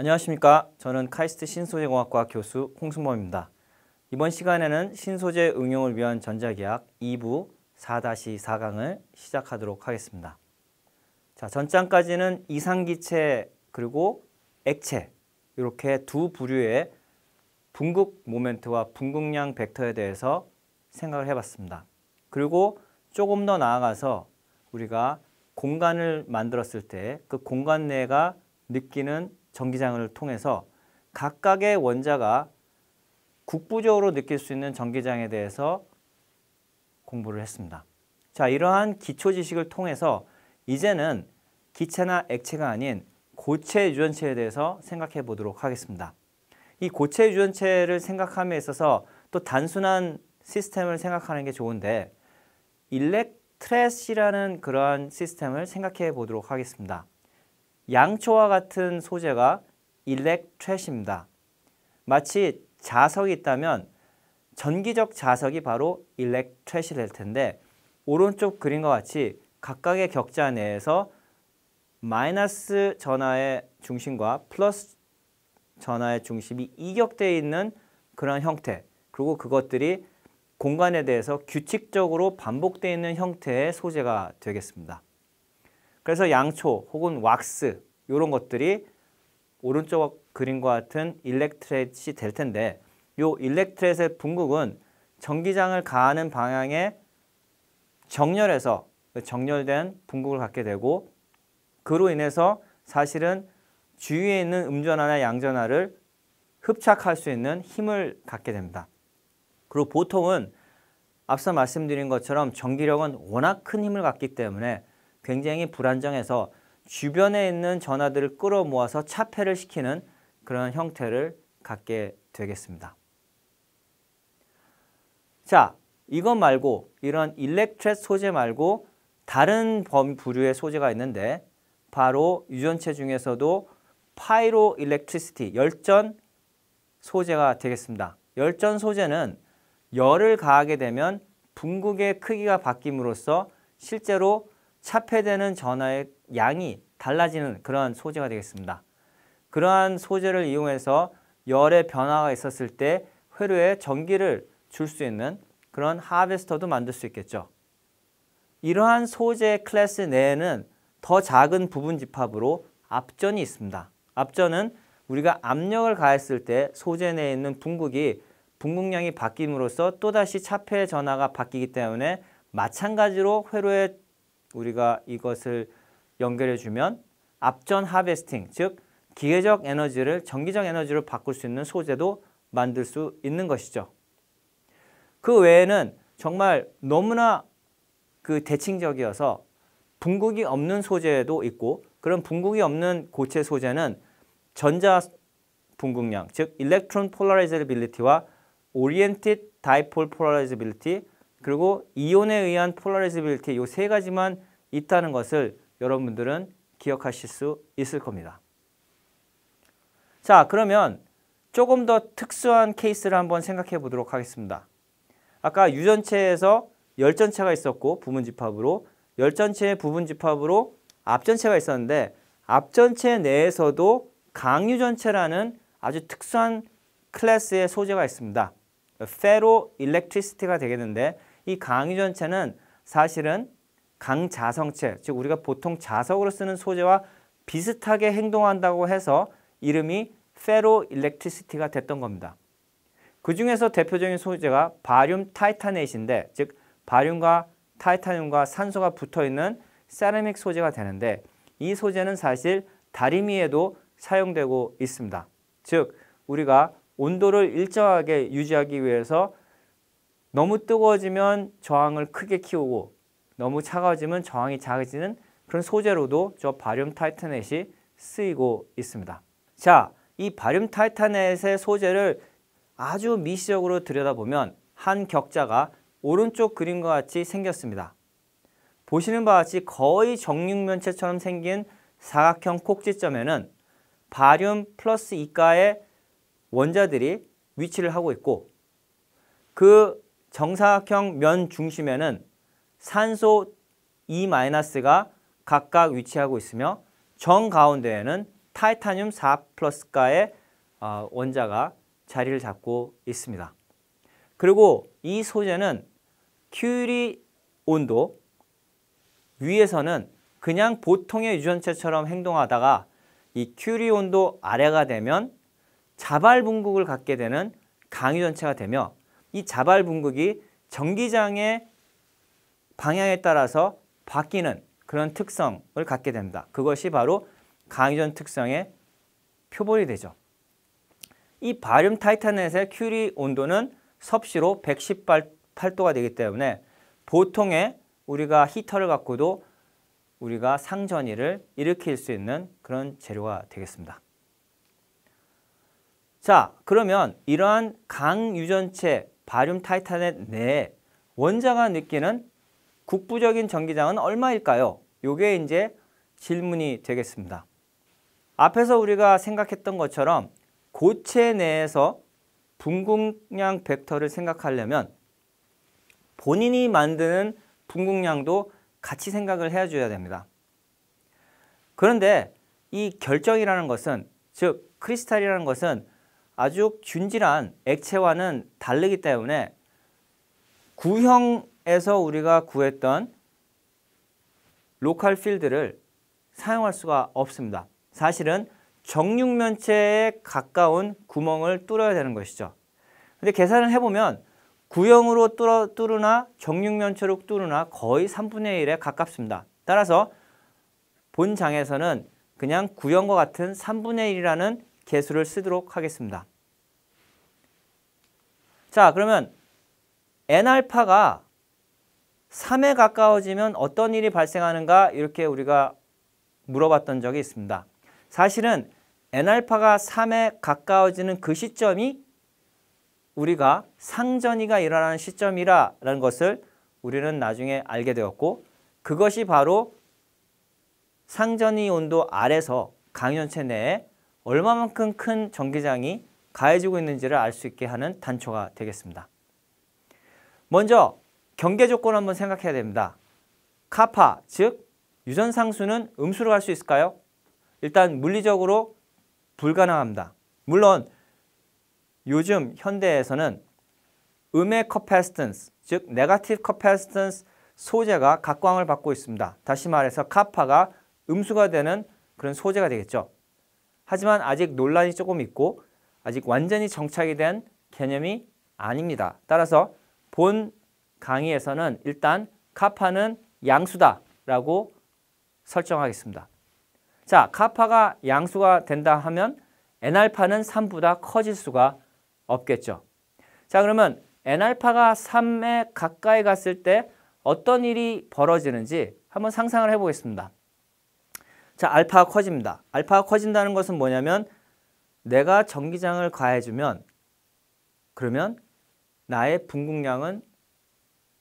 안녕하십니까. 저는 카이스트 신소재공학과 교수 홍승범입니다. 이번 시간에는 신소재 응용을 위한 전자계약 2부 4-4강을 시작하도록 하겠습니다. 자, 전장까지는 이상기체 그리고 액체 이렇게 두 부류의 분극 모멘트와 분극량 벡터에 대해서 생각을 해봤습니다. 그리고 조금 더 나아가서 우리가 공간을 만들었을 때 그 공간 내가 느끼는 전기장을 통해서 각각의 원자가 국부적으로 느낄 수 있는 전기장에 대해서 공부를 했습니다. 자, 이러한 기초 지식을 통해서 이제는 기체나 액체가 아닌 고체 유전체에 대해서 생각해 보도록 하겠습니다. 이 고체 유전체를 생각함에 있어서 또 단순한 시스템을 생각하는 게 좋은데 일렉트렛이라는 그러한 시스템을 생각해 보도록 하겠습니다. 양초와 같은 소재가 일렉트렛입니다. 마치 자석이 있다면 전기적 자석이 바로 일렉트렛이 될 텐데 오른쪽 그림과 같이 각각의 격자 내에서 마이너스 전하의 중심과 플러스 전하의 중심이 이격되어 있는 그런 형태 그리고 그것들이 공간에 대해서 규칙적으로 반복되어 있는 형태의 소재가 되겠습니다. 그래서 양초 혹은 왁스 이런 것들이 오른쪽 그림과 같은 일렉트렛이 될 텐데 이 일렉트렛의 분극은 전기장을 가하는 방향에 정렬해서 정렬된 분극을 갖게 되고 그로 인해서 사실은 주위에 있는 음전하나 양전하를 흡착할 수 있는 힘을 갖게 됩니다. 그리고 보통은 앞서 말씀드린 것처럼 전기력은 워낙 큰 힘을 갖기 때문에 굉장히 불안정해서 주변에 있는 전화들을 끌어모아서 차폐를 시키는 그런 형태를 갖게 되겠습니다. 자, 이것 말고 이런 일렉트렛 소재 말고 다른 범 부류의 소재가 있는데 바로 유전체 중에서도 파이로 일렉트리시티, 열전 소재가 되겠습니다. 열전 소재는 열을 가하게 되면 붕극의 크기가 바뀜으로써 실제로 차폐되는 전화의 양이 달라지는 그러한 소재가 되겠습니다. 그러한 소재를 이용해서 열의 변화가 있었을 때 회로에 전기를 줄 수 있는 그런 하베스터도 만들 수 있겠죠. 이러한 소재 클래스 내에는 더 작은 부분 집합으로 압전이 있습니다. 압전은 우리가 압력을 가했을 때 소재 내에 있는 붕극이 붕극량이 바뀜으로써 또다시 차폐 전하가 바뀌기 때문에 마찬가지로 회로의 우리가 이것을 연결해 주면 앞전 하베스팅, 즉 기계적 에너지를 전기적 에너지로 바꿀 수 있는 소재도 만들 수 있는 것이죠. 그 외에는 정말 너무나 그 대칭적이어서 붕국이 없는 소재도 있고 그런 붕국이 없는 고체 소재는 전자 붕국량, 즉 electron polarizability와 oriented dipole polarizability, 그리고 이온에 의한 폴라리즈빌티 이 세 가지만 있다는 것을 여러분들은 기억하실 수 있을 겁니다. 자 그러면 조금 더 특수한 케이스를 한번 생각해 보도록 하겠습니다. 아까 유전체에서 열전체가 있었고 부분집합으로 열전체의 부분집합으로 앞전체가 있었는데 앞전체 내에서도 강유전체라는 아주 특수한 클래스의 소재가 있습니다. 페로 일렉트리시티가 되겠는데 이 강의 전체는 사실은 강자성체, 즉 우리가 보통 자석으로 쓰는 소재와 비슷하게 행동한다고 해서 이름이 페로일렉트리시티가 됐던 겁니다. 그 중에서 대표적인 소재가 바륨 타이타네인데즉 바륨과 타이타늄과 산소가 붙어있는 세라믹 소재가 되는데 이 소재는 사실 다리미에도 사용되고 있습니다. 즉 우리가 온도를 일정하게 유지하기 위해서 너무 뜨거워지면 저항을 크게 키우고 너무 차가워지면 저항이 작아지는 그런 소재로도 저 바륨 타이타넷이 쓰이고 있습니다. 자, 이 바륨 타이타넷의 소재를 아주 미시적으로 들여다보면 한 격자가 오른쪽 그림과 같이 생겼습니다. 보시는 바와 같이 거의 정육면체처럼 생긴 사각형 꼭지점에는 바륨 플러스 이가의 원자들이 위치를 하고 있고 그 정사각형 면 중심에는 산소 E-가 각각 위치하고 있으며 정가운데에는 타이타늄 4가의 어, 원자가 자리를 잡고 있습니다. 그리고 이 소재는 큐리 온도 위에서는 그냥 보통의 유전체처럼 행동하다가 이 큐리 온도 아래가 되면 자발 분국을 갖게 되는 강유전체가 되며 이 자발 분극이 전기장의 방향에 따라서 바뀌는 그런 특성을 갖게 됩니다. 그것이 바로 강유전 특성의 표본이 되죠. 이 바륨 타이타넷의 큐리 온도는 섭씨로 118도가 되기 때문에 보통의 우리가 히터를 갖고도 우리가 상전이를 일으킬 수 있는 그런 재료가 되겠습니다. 자, 그러면 이러한 강유전체 바륨 타이탄의 내 원자가 느끼는 국부적인 전기장은 얼마일까요? 요게 이제 질문이 되겠습니다. 앞에서 우리가 생각했던 것처럼 고체 내에서 분공량 벡터를 생각하려면 본인이 만드는 분공량도 같이 생각을 해줘야 됩니다. 그런데 이 결정이라는 것은 즉 크리스탈이라는 것은 아주 균질한 액체와는 다르기 때문에 구형에서 우리가 구했던 로컬 필드를 사용할 수가 없습니다. 사실은 정육면체에 가까운 구멍을 뚫어야 되는 것이죠. 근데 계산을 해보면 구형으로 뚫어, 뚫으나 정육면체로 뚫으나 거의 3분의 1에 가깝습니다. 따라서 본 장에서는 그냥 구형과 같은 3분의 1이라는 개수를 쓰도록 하겠습니다. 자, 그러면 n알파가 3에 가까워지면 어떤 일이 발생하는가 이렇게 우리가 물어봤던 적이 있습니다. 사실은 n알파가 3에 가까워지는 그 시점이 우리가 상전이가 일어나는 시점이라는 것을 우리는 나중에 알게 되었고 그것이 바로 상전이 온도 아래서 강연체 내에 얼마만큼 큰 전기장이 가해지고 있는지를 알 수 있게 하는 단초가 되겠습니다. 먼저 경계 조건 을 한번 생각해야 됩니다. 카파, 즉 유전 상수는 음수로 갈 수 있을까요? 일단 물리적으로 불가능합니다. 물론 요즘 현대에서는 음의 커패스턴스, 즉 네가티브 커패스턴스 소재가 각광을 받고 있습니다. 다시 말해서 카파가 음수가 되는 그런 소재가 되겠죠. 하지만 아직 논란이 조금 있고 아직 완전히 정착이 된 개념이 아닙니다. 따라서 본 강의에서는 일단 카파는 양수다라고 설정하겠습니다. 자, 카파가 양수가 된다 하면 n알파는 3보다 커질 수가 없겠죠. 자, 그러면 n알파가 3에 가까이 갔을 때 어떤 일이 벌어지는지 한번 상상을 해보겠습니다. 자, 알파가 커집니다. 알파가 커진다는 것은 뭐냐면 내가 전기장을 가해주면 그러면 나의 분극량은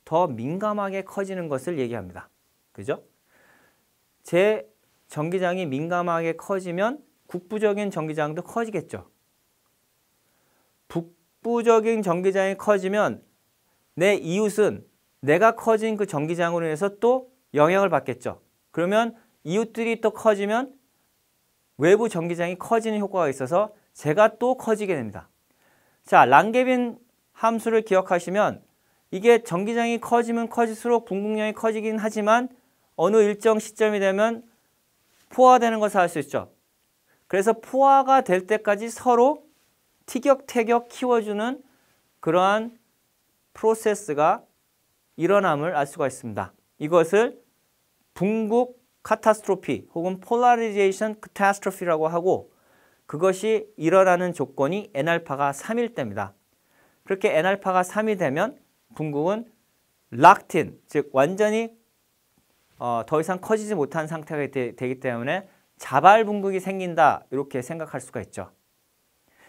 더 민감하게 커지는 것을 얘기합니다. 그죠? 제 전기장이 민감하게 커지면 국부적인 전기장도 커지겠죠. 북부적인 전기장이 커지면 내 이웃은 내가 커진 그 전기장으로 인해서 또 영향을 받겠죠. 그러면 이웃들이 또 커지면 외부 전기장이 커지는 효과가 있어서 제가 또 커지게 됩니다. 자, 랑게빈 함수를 기억하시면 이게 전기장이 커지면 커질수록 분공량이 커지긴 하지만 어느 일정 시점이 되면 포화되는 것을 알 수 있죠. 그래서 포화가 될 때까지 서로 티격태격 키워주는 그러한 프로세스가 일어남을 알 수가 있습니다. 이것을 붕국 카타스트로피 혹은 폴라리제이션 카타스트로피라고 하고 그것이 일어나는 조건이 n알파가 3일 때입니다. 그렇게 n알파가 3이 되면 궁극은 락틴, 즉 완전히 어, 더 이상 커지지 못한 상태가 되, 기 때문에 자발 붕극이 생긴다 이렇게 생각할 수가 있죠.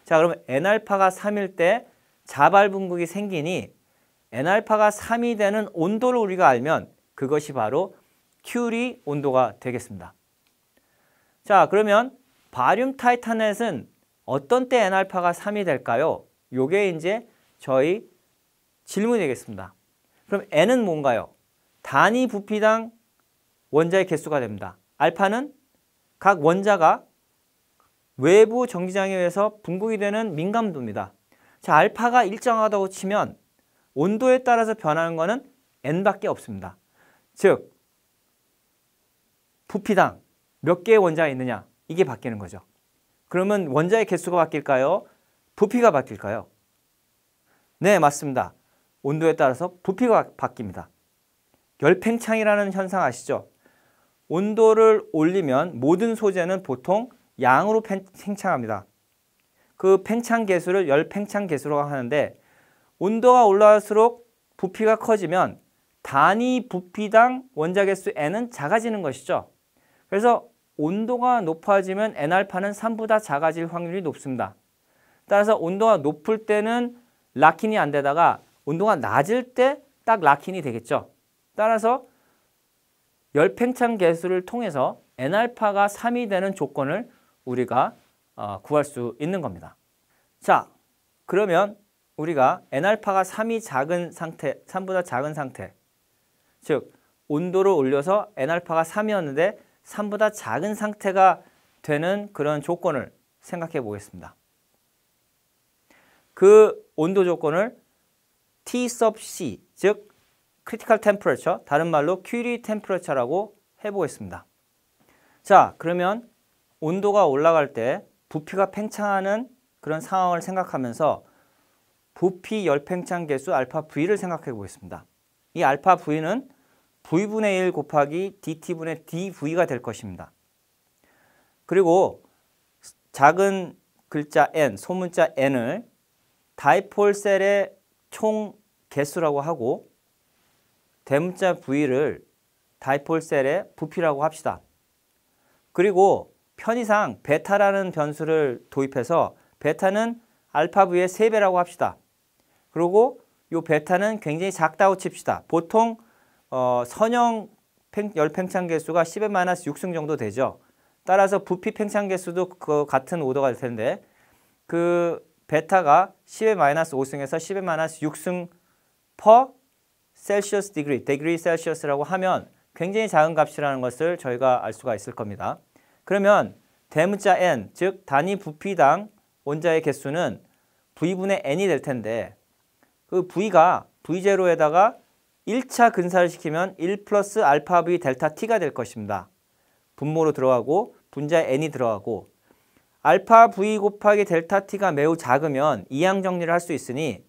자 그러면 n알파가 3일 때 자발 붕극이 생기니 n알파가 3이 되는 온도를 우리가 알면 그것이 바로 큐리 온도가 되겠습니다. 자, 그러면 바륨 타이타넷은 어떤 때 n알파가 3이 될까요? 요게 이제 저희 질문이 되겠습니다. 그럼 n은 뭔가요? 단위 부피당 원자의 개수가 됩니다. 알파는 각 원자가 외부 전기장에 의해서 분국이 되는 민감도입니다. 자, 알파가 일정하다고 치면 온도에 따라서 변하는 것은 n밖에 없습니다. 즉, 부피당 몇 개의 원자가 있느냐 이게 바뀌는 거죠. 그러면 원자의 개수가 바뀔까요? 부피가 바뀔까요? 네, 맞습니다. 온도에 따라서 부피가 바뀝니다. 열팽창이라는 현상 아시죠? 온도를 올리면 모든 소재는 보통 양으로 팽창합니다. 그 팽창 개수를 열팽창 개수라고 하는데 온도가 올라갈수록 부피가 커지면 단위 부피당 원자 개수 n은 작아지는 것이죠. 그래서 온도가 높아지면 N알파는 3보다 작아질 확률이 높습니다. 따라서 온도가 높을 때는 라킨이 안 되다가 온도가 낮을 때 딱 라킨이 되겠죠. 따라서 열팽창 개수를 통해서 N알파가 3이 되는 조건을 우리가 어, 구할 수 있는 겁니다. 자, 그러면 우리가 N알파가 3이 작은 상태, 3보다 작은 상태 즉 온도를 올려서 N알파가 3이었는데 3보다 작은 상태가 되는 그런 조건을 생각해 보겠습니다. 그 온도 조건을 T sub C, 즉 critical temperature, 다른 말로 t Curie e m p r a t u r e 라고 해보겠습니다. 자, 그러면 온도가 올라갈 때 부피가 팽창하는 그런 상황을 생각하면서 부피 열팽창 개수 알파 V를 생각해 보겠습니다. 이 알파 V는 V분의 1 곱하기 DT분의 DV가 될 것입니다. 그리고 작은 글자 N, 소문자 N을 다이폴 셀의 총 개수라고 하고 대문자 V를 다이폴 셀의 부피라고 합시다. 그리고 편의상 베타라는 변수를 도입해서 베타는 알파 V의 3배라고 합시다. 그리고 이 베타는 굉장히 작다고 칩시다. 보통 어, 선형 팽, 열 팽창 개수가 10의 마이너스 6승 정도 되죠. 따라서 부피 팽창 개수도 그 같은 오더가 될 텐데 그 베타가 10의 마이너스 5승에서 10의 마이너스 6승 퍼 셀시어스 디그리, 디그리 셀시어스라고 하면 굉장히 작은 값이라는 것을 저희가 알 수가 있을 겁니다. 그러면 대문자 n, 즉 단위 부피당 원자의 개수는 v분의 n이 될 텐데 그 v가 v0에다가 1차 근사를 시키면 1 플러스 알파 v 델타 t가 될 것입니다. 분모로 들어가고 분자 n이 들어가고 알파 v 곱하기 델타 t가 매우 작으면 이항 정리를 할 수 있으니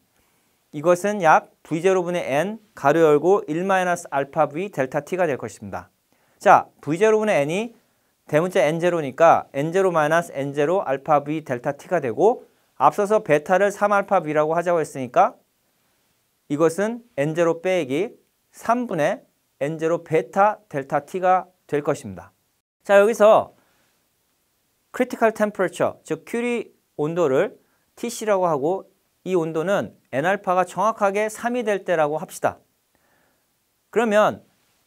이것은 약 v0분의 n 가로 열고 1 마이너스 알파 v 델타 t가 될 것입니다. 자, v0분의 n이 대문자 n0니까 n0 마이너스 n0 알파 v 델타 t가 되고 앞서서 베타를 3알파 v라고 하자고 했으니까 이것은 n제로 빼기 3분의 n제로 베타 델타 t가 될 것입니다. 자 여기서 critical temperature 즉 큐리 온도를 TC라고 하고 이 온도는 n알파가 정확하게 3이 될 때라고 합시다. 그러면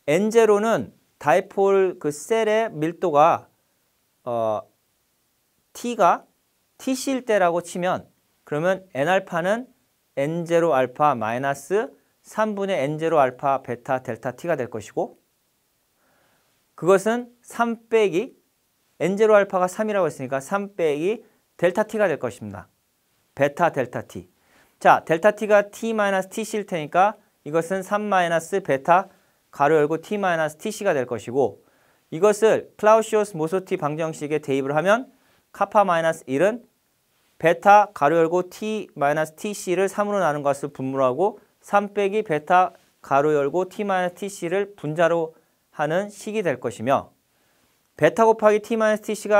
n 제는 다이폴 그 셀의 밀도가 어, t가 tc일 때라고 치면 그러면 n알파는 n0 알파 마이너스 3분의 n0 알파 베타 델타 t가 될 것이고 그것은 3 빼기 n0 알파가 3이라고 했으니까 3 빼기 델타 t가 될 것입니다. 베타 델타 t. 자, 델타 t가 t 마이너스 t 일 테니까 이것은 3 마이너스 베타 가로 열고 t 마이너스 tc가 될 것이고 이것을 클라우시오스 모소티 방정식에 대입을 하면 카파 마이너스 1은 베타 가로 열고 t-tc를 마이너스 3으로 나눈 것을 분모하고 3 빼기 베타 가로 열고 t-tc를 마이너스 분자로 하는 식이 될 것이며 베타 곱하기 t-tc가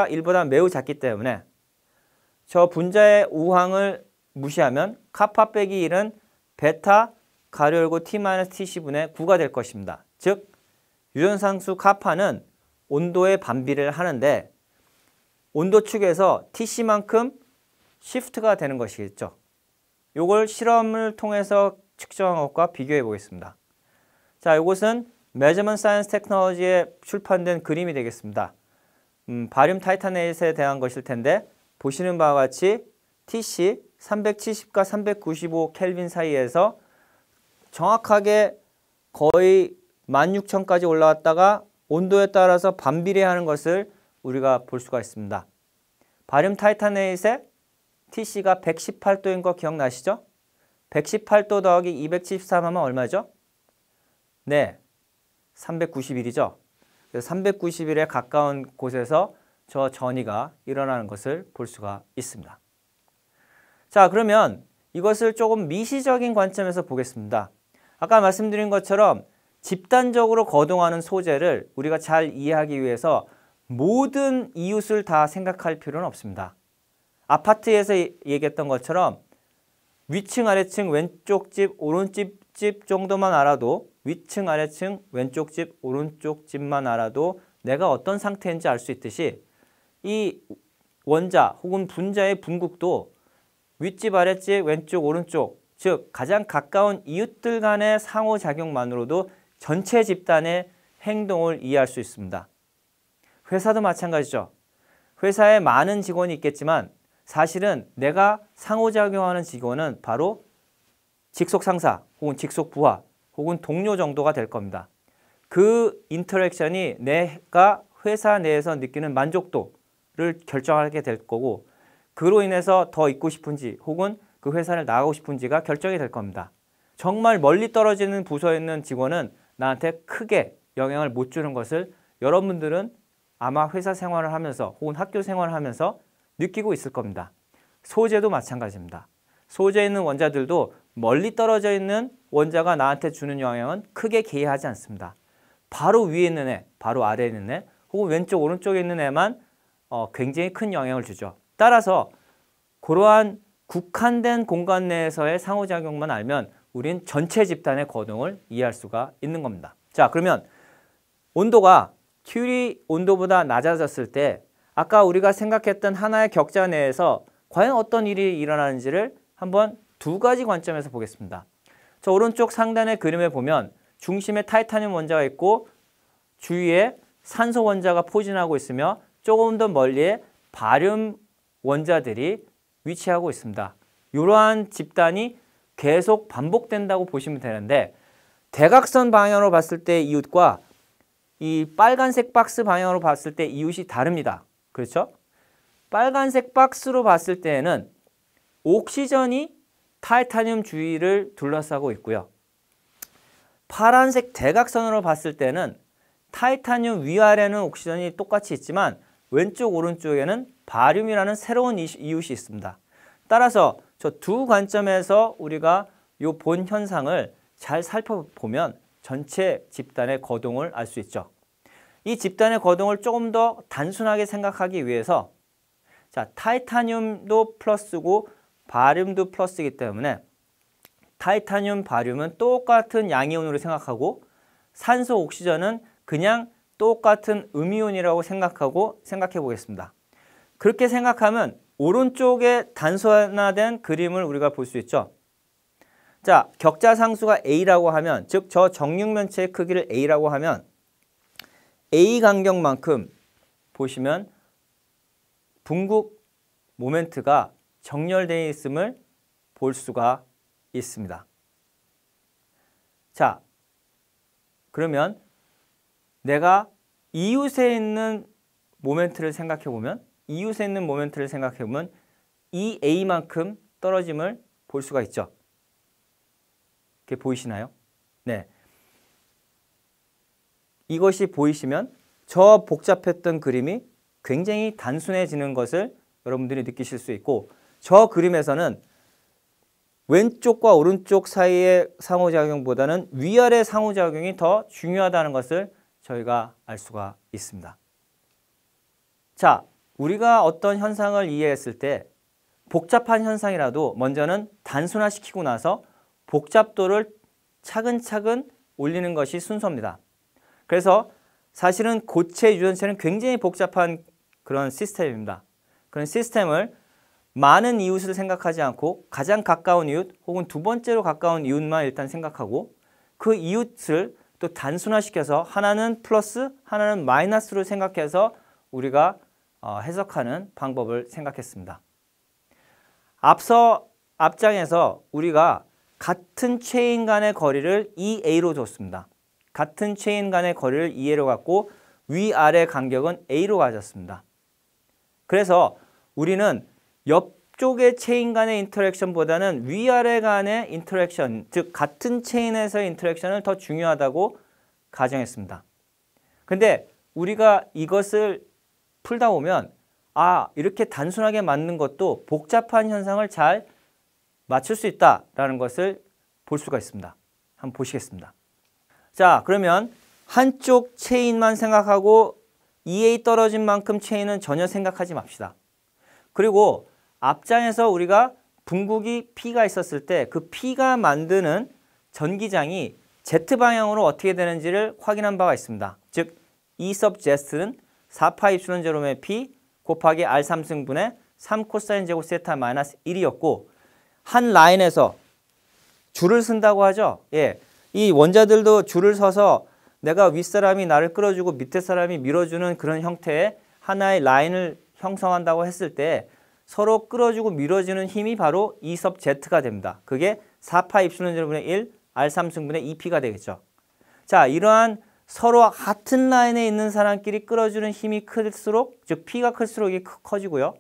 마이너스 1보다 매우 작기 때문에 저 분자의 우항을 무시하면 카파 빼기 1은 베타 가로 열고 t-tc분의 마이너스 9가 될 것입니다. 즉 유전상수 카파는 온도의 반비를 하는데 온도 축에서 tc만큼 시프트가 되는 것이겠죠. 요걸 실험을 통해서 측정한 것과 비교해 보겠습니다. 자, 요것은 메저먼 사이언스 테크놀로지에 출판된 그림이 되겠습니다. 음, 바륨 타이타넷에 대한 것일 텐데 보시는 바와 같이 TC 370과 395 켈빈 사이에서 정확하게 거의 16,000까지 올라왔다가 온도에 따라서 반비례하는 것을 우리가 볼 수가 있습니다. 바륨 타이타네이트의 TC가 118도인 거 기억나시죠? 118도 더하기 273하면 얼마죠? 네, 391이죠. 391에 가까운 곳에서 저 전이가 일어나는 것을 볼 수가 있습니다. 자, 그러면 이것을 조금 미시적인 관점에서 보겠습니다. 아까 말씀드린 것처럼 집단적으로 거동하는 소재를 우리가 잘 이해하기 위해서 모든 이웃을 다 생각할 필요는 없습니다. 아파트에서 얘기했던 것처럼 위층, 아래층, 왼쪽 집, 오른쪽 집 정도만 알아도 위층, 아래층, 왼쪽 집, 오른쪽 집만 알아도 내가 어떤 상태인지 알 수 있듯이 이 원자 혹은 분자의 분국도 윗집, 아랫집, 왼쪽, 오른쪽 즉 가장 가까운 이웃들 간의 상호작용만으로도 전체 집단의 행동을 이해할 수 있습니다. 회사도 마찬가지죠. 회사에 많은 직원이 있겠지만 사실은 내가 상호작용하는 직원은 바로 직속 상사 혹은 직속 부하 혹은 동료 정도가 될 겁니다. 그 인터랙션이 내가 회사 내에서 느끼는 만족도를 결정하게 될 거고 그로 인해서 더 있고 싶은지 혹은 그 회사를 나가고 싶은지가 결정이 될 겁니다. 정말 멀리 떨어지는 부서에 있는 직원은 나한테 크게 영향을 못 주는 것을 여러분들은 아마 회사 생활을 하면서 혹은 학교 생활을 하면서 느끼고 있을 겁니다. 소재도 마찬가지입니다. 소재에 있는 원자들도 멀리 떨어져 있는 원자가 나한테 주는 영향은 크게 개의하지 않습니다. 바로 위에 있는 애, 바로 아래에 있는 애, 혹은 왼쪽 오른쪽에 있는 애만 어, 굉장히 큰 영향을 주죠. 따라서 그러한 국한된 공간 내에서의 상호작용만 알면 우린 전체 집단의 거동을 이해할 수가 있는 겁니다. 자 그러면 온도가 큐리 온도보다 낮아졌을 때 아까 우리가 생각했던 하나의 격자 내에서 과연 어떤 일이 일어나는지를 한번 두 가지 관점에서 보겠습니다. 저 오른쪽 상단의 그림에 보면 중심에 타이타늄 원자가 있고 주위에 산소 원자가 포진하고 있으며 조금 더 멀리에 바륨 원자들이 위치하고 있습니다. 이러한 집단이 계속 반복된다고 보시면 되는데 대각선 방향으로 봤을 때 이웃과 이 빨간색 박스 방향으로 봤을 때 이웃이 다릅니다. 그렇죠? 빨간색 박스로 봤을 때에는 옥시전이 타이타늄 주위를 둘러싸고 있고요. 파란색 대각선으로 봤을 때는 타이타늄 위아래는 옥시전이 똑같이 있지만 왼쪽 오른쪽에는 바륨이라는 새로운 이웃이 있습니다. 따라서 저 두 관점에서 우리가 요 본 현상을 잘 살펴보면 전체 집단의 거동을 알 수 있죠. 이 집단의 거동을 조금 더 단순하게 생각하기 위해서 자 타이타늄도 플러스고 바륨도 플러스이기 때문에 타이타늄, 바륨은 똑같은 양이온으로 생각하고 산소, 옥시전은 그냥 똑같은 음이온이라고 생각하고 생각해 보겠습니다. 그렇게 생각하면 오른쪽에 단순화된 그림을 우리가 볼 수 있죠. 자, 격자 상수가 A라고 하면 즉 저 정육면체의 크기를 A라고 하면 A 간격만큼 보시면 붕국 모멘트가 정렬되어 있음을 볼 수가 있습니다. 자, 그러면 내가 이웃에 있는 모멘트를 생각해 보면 이웃에 있는 모멘트를 생각해 보면 이 A만큼 떨어짐을 볼 수가 있죠. 이렇게 보이시나요? 네. 이것이 보이시면 저 복잡했던 그림이 굉장히 단순해지는 것을 여러분들이 느끼실 수 있고 저 그림에서는 왼쪽과 오른쪽 사이의 상호작용보다는 위아래 상호작용이 더 중요하다는 것을 저희가 알 수가 있습니다. 자, 우리가 어떤 현상을 이해했을 때 복잡한 현상이라도 먼저는 단순화시키고 나서 복잡도를 차근차근 올리는 것이 순서입니다. 그래서 사실은 고체 유전체는 굉장히 복잡한 그런 시스템입니다. 그런 시스템을 많은 이웃을 생각하지 않고 가장 가까운 이웃 혹은 두 번째로 가까운 이웃만 일단 생각하고 그 이웃을 또 단순화시켜서 하나는 플러스 하나는 마이너스로 생각해서 우리가 어, 해석하는 방법을 생각했습니다. 앞서 앞장에서 우리가 같은 체인 간의 거리를 2a로 e 줬습니다. 같은 체인 간의 거리를 2A로 갖고 위아래 간격은 A로 가졌습니다. 그래서 우리는 옆쪽의 체인 간의 인터랙션보다는 위아래 간의 인터랙션, 즉 같은 체인에서 인터랙션을 더 중요하다고 가정했습니다. 근데 우리가 이것을 풀다 보면 아 이렇게 단순하게 맞는 것도 복잡한 현상을 잘 맞출 수 있다라는 것을 볼 수가 있습니다. 한번 보시겠습니다. 자 그러면 한쪽 체인만 생각하고 2A 떨어진 만큼 체인은 전혀 생각하지 맙시다. 그리고 앞장에서 우리가 분국이 P가 있었을 때 그 P가 만드는 전기장이 Z방향으로 어떻게 되는지를 확인한 바가 있습니다. 즉 E sub Z는 4파 입수는 제곱의 P 곱하기 R3승분의 3 코사인 제곱 세타 마이너스 1이었고 한 라인에서 줄을 쓴다고 하죠. 예, 이 원자들도 줄을 서서 내가 윗사람이 나를 끌어주고 밑에 사람이 밀어주는 그런 형태의 하나의 라인을 형성한다고 했을 때 서로 끌어주고 밀어주는 힘이 바로 이섭 e Z가 됩니다. 그게 4파 입수는 제로분의 1, R3 승분의 2P가 되겠죠. 자, 이러한 서로 같은 라인에 있는 사람끼리 끌어주는 힘이 클수록, 즉 P가 클수록 이게 커지고요.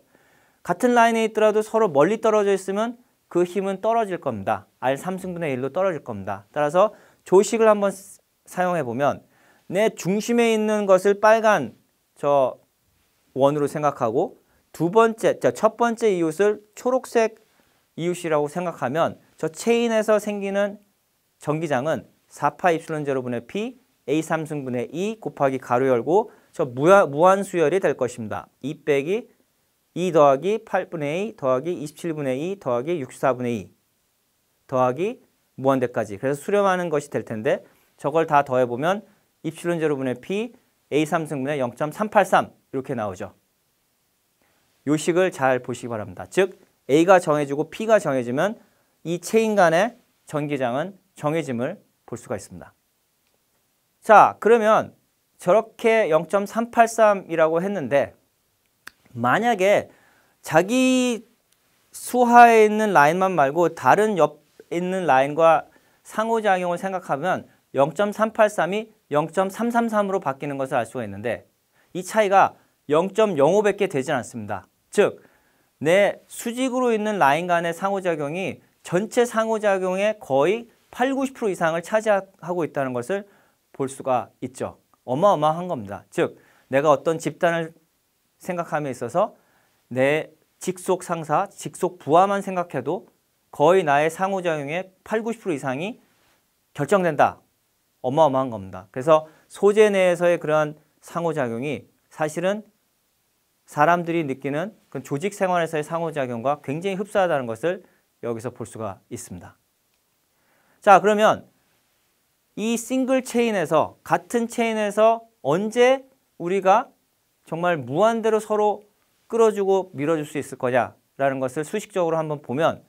같은 라인에 있더라도 서로 멀리 떨어져 있으면 그 힘은 떨어질 겁니다. R 3승분의 1로 떨어질 겁니다. 따라서 조식을 한번 사용해 보면 내 중심에 있는 것을 빨간 저 원으로 생각하고 두 번째, 첫 번째 이웃을 초록색 이웃이라고 생각하면 저 체인에서 생기는 전기장은 4파 입슬론 제로분의 P A3승분의 2 곱하기 가로 열고 저 무한, 무한수열이 될 것입니다. 2 빼기 2 더하기 8분의 2 더하기 27분의 2 더하기 64분의 2 더하기 무한대까지 그래서 수렴하는 것이 될 텐데 저걸 다 더해보면 입실론 제로분의 P A3승분의 0.383 이렇게 나오죠. 요식을 잘 보시기 바랍니다. 즉 A가 정해지고 P가 정해지면 이 체인 간의 전기장은 정해짐을 볼 수가 있습니다. 자 그러면 저렇게 0.383이라고 했는데 만약에 자기 수하에 있는 라인만 말고 다른 옆 있는 라인과 상호작용을 생각하면 0.383이 0.333으로 바뀌는 것을 알 수가 있는데 이 차이가 0.05밖에 되지 않습니다. 즉, 내 수직으로 있는 라인 간의 상호작용이 전체 상호작용의 거의 8, 90% 이상을 차지하고 있다는 것을 볼 수가 있죠. 어마어마한 겁니다. 즉, 내가 어떤 집단을 생각함에 있어서 내 직속 상사, 직속 부하만 생각해도 거의 나의 상호작용의 8, 0 90% 이상이 결정된다. 어마어마한 겁니다. 그래서 소재 내에서의 그러한 상호작용이 사실은 사람들이 느끼는 그 조직 생활에서의 상호작용과 굉장히 흡사하다는 것을 여기서 볼 수가 있습니다. 자, 그러면 이 싱글 체인에서 같은 체인에서 언제 우리가 정말 무한대로 서로 끌어주고 밀어줄 수 있을 거냐라는 것을 수식적으로 한번 보면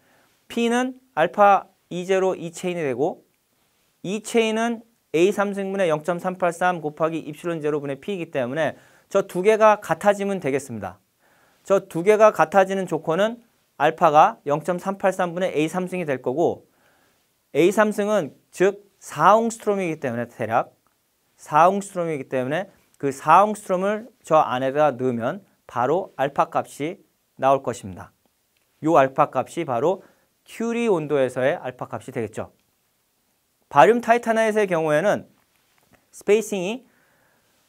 P는 알파 2제로 2체인이 되고 2체인은 A3승분의 0.383 곱하기 입실론 제로분의 P이기 때문에 저 두 개가 같아지면 되겠습니다. 저 두 개가 같아지는 조건은 알파가 0.383분의 A3승이 될 거고 A3승은 즉 4옹스트롬이기 때문에 대략 4옹스트롬이기 때문에 그 4옹스트롬을 저 안에다 넣으면 바로 알파 값이 나올 것입니다. 요 알파 값이 바로 큐리 온도에서의 알파 값이 되겠죠. 바륨 타이타나이트의 경우에는 스페이싱이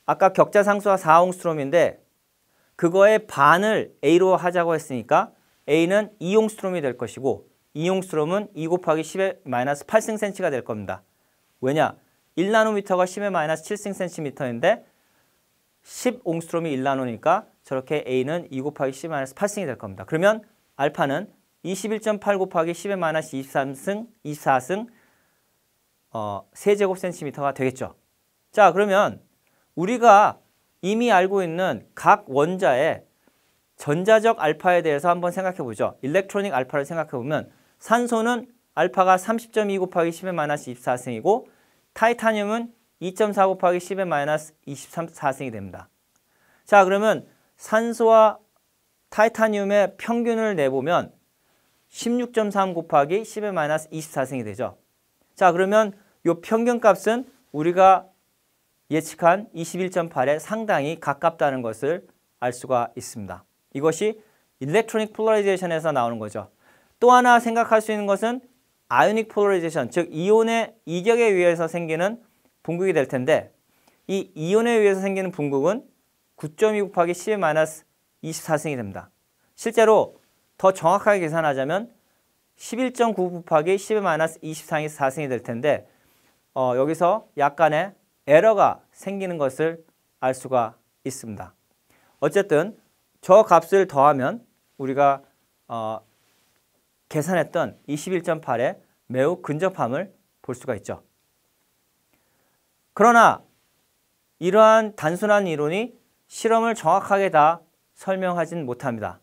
아까 격자 상수와 4옹스트롬인데 그거의 반을 A로 하자고 했으니까 A는 2옹스트롬이 될 것이고 2옹스트롬은 2 곱하기 10의 마이너스 8승센치가 될 겁니다. 왜냐? 1나노미터가 10의 마이너스 7승센치미터인데 10옹스트롬이 1나노니까 저렇게 A는 2 곱하기 10 마이너스 8승이 될 겁니다. 그러면 알파는 21.8 곱하기 10의 마이너스 23승, 24승 어, 세제곱센티미터가 되겠죠. 자 그러면 우리가 이미 알고 있는 각 원자의 전자적 알파에 대해서 한번 생각해 보죠. 일렉트로닉 알파를 생각해 보면 산소는 알파가 30.2 곱하기 10의 마이너스 24승이고 타이타늄은 2.4 곱하기 10의 마이너스 24승이 됩니다. 자 그러면 산소와 타이타늄의 평균을 내보면 16.3 곱하기 10의 마이너스 24승이 되죠. 자 그러면 이 평균값은 우리가 예측한 21.8에 상당히 가깝다는 것을 알 수가 있습니다. 이것이 일렉트로닉 폴라리제이션에서 나오는 거죠. 또 하나 생각할 수 있는 것은 아이오닉 폴라리제이션, 즉 이온의 이격에 의해서 생기는 분극이 될 텐데 이 이온에 의해서 생기는 분극은 9.2 곱하기 10의 마이너스 24승이 됩니다. 실제로 더 정확하게 계산하자면 11.9 곱하기 10의 마이너스 23이 4승이 될 텐데 어, 여기서 약간의 에러가 생기는 것을 알 수가 있습니다. 어쨌든 저 값을 더하면 우리가 어, 계산했던 21.8에 매우 근접함을 볼 수가 있죠. 그러나 이러한 단순한 이론이 실험을 정확하게 다 설명하진 못합니다.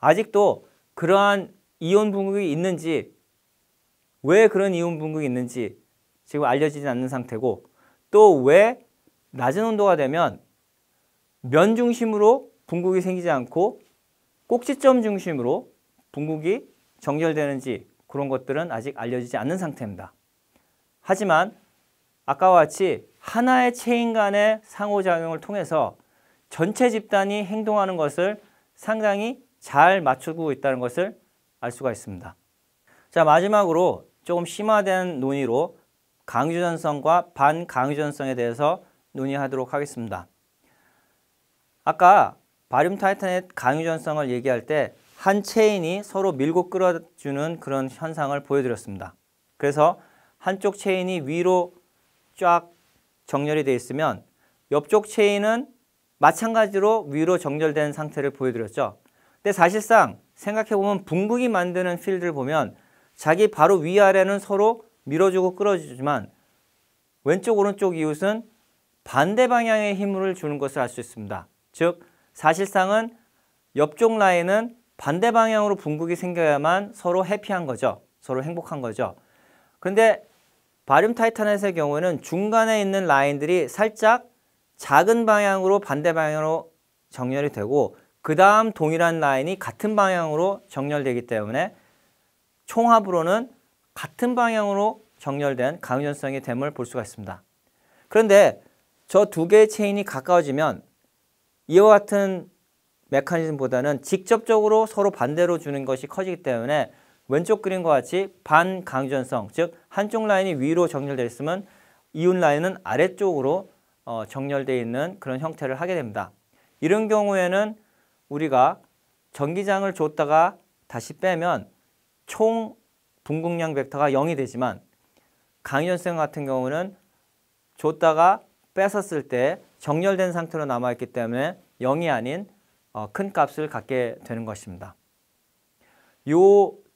아직도 그러한 이온 분괴이 있는지 왜 그런 이온 분괴이 있는지 지금 알려지지 않는 상태고 또 왜 낮은 온도가 되면 면 중심으로 분괴이 생기지 않고 꼭지점 중심으로 분괴이 정렬되는지 그런 것들은 아직 알려지지 않는 상태입니다. 하지만 아까와 같이 하나의 체인 간의 상호작용을 통해서 전체 집단이 행동하는 것을 상당히 잘 맞추고 있다는 것을 알 수가 있습니다. 자 마지막으로 조금 심화된 논의로 강유전성과 반강유전성에 대해서 논의하도록 하겠습니다. 아까 바륨 타이탄의 강유전성을 얘기할 때 한 체인이 서로 밀고 끌어주는 그런 현상을 보여드렸습니다. 그래서 한쪽 체인이 위로 쫙 정렬이 되어 있으면 옆쪽 체인은 마찬가지로 위로 정렬된 상태를 보여드렸죠. 근데 사실상 생각해보면 붕붕이 만드는 필드를 보면 자기 바로 위아래는 서로 밀어주고 끌어주지만 왼쪽 오른쪽 이웃은 반대 방향의 힘을 주는 것을 알 수 있습니다. 즉 사실상은 옆쪽 라인은 반대 방향으로 붕국이 생겨야만 서로 해피한 거죠. 서로 행복한 거죠. 그런데 바륨 타이탄넷의 경우에는 중간에 있는 라인들이 살짝 작은 방향으로 반대 방향으로 정렬이 되고 그 다음 동일한 라인이 같은 방향으로 정렬되기 때문에 총합으로는 같은 방향으로 정렬된 강연성의 됨을볼 수가 있습니다. 그런데 저 두 개의 체인이 가까워지면 이와 같은 메커니즘보다는 직접적으로 서로 반대로 주는 것이 커지기 때문에 왼쪽 그림과 같이 반강전성, 즉 한쪽 라인이 위로 정렬되어 있으면 이웃 라인은 아래쪽으로 어, 정렬되어 있는 그런 형태를 하게 됩니다. 이런 경우에는 우리가 전기장을 줬다가 다시 빼면 총분공량 벡터가 0이 되지만 강연성 같은 경우는 줬다가 뺏었을 때 정렬된 상태로 남아있기 때문에 0이 아닌 어, 큰 값을 갖게 되는 것입니다. 이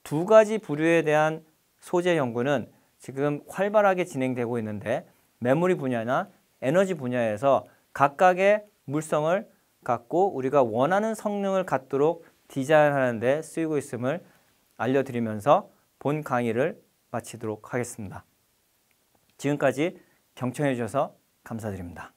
두 가지 부류에 대한 소재 연구는 지금 활발하게 진행되고 있는데 메모리 분야나 에너지 분야에서 각각의 물성을 갖고 우리가 원하는 성능을 갖도록 디자인하는 데 쓰이고 있음을 알려드리면서 본 강의를 마치도록 하겠습니다. 지금까지 경청해 주셔서 감사드립니다.